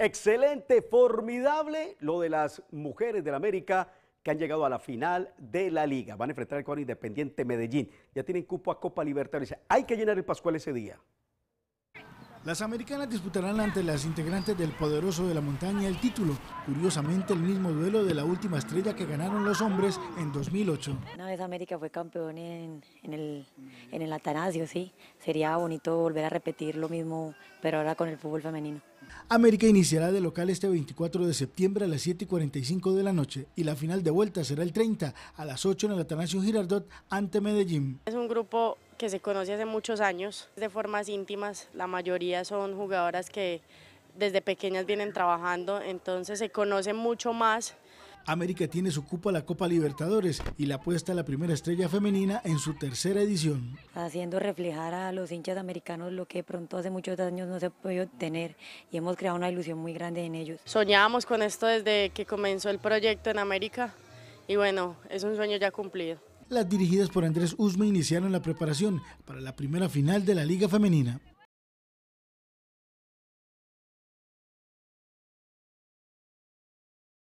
Excelente, formidable lo de las mujeres del América que han llegado a la final de la liga. Van a enfrentar al cuadro Independiente Medellín. Ya tienen cupo a Copa Libertadores. Hay que llenar el Pascual ese día. Las americanas disputarán ante las integrantes del poderoso de la montaña el título, curiosamente el mismo duelo de la última estrella que ganaron los hombres en 2008. Una vez América fue campeón en, el, en el Atanasio, sí. Sería bonito volver a repetir lo mismo, pero ahora con el fútbol femenino. América iniciará de local este 24 de septiembre a las 7.45 de la noche y la final de vuelta será el 30 a las 8 en el Atanasio Girardot ante Medellín. Es un grupo que se conoce hace muchos años, de formas íntimas, la mayoría son jugadoras que desde pequeñas vienen trabajando, entonces se conocen mucho más. América tiene su cupo a la Copa Libertadores y la apuesta a la primera estrella femenina en su tercera edición. Haciendo reflejar a los hinchas americanos lo que pronto hace muchos años no se ha podido tener y hemos creado una ilusión muy grande en ellos. Soñábamos con esto desde que comenzó el proyecto en América y bueno, es un sueño ya cumplido las dirigidas por Andrés Usme iniciaron la preparación para la primera final de la Liga Femenina.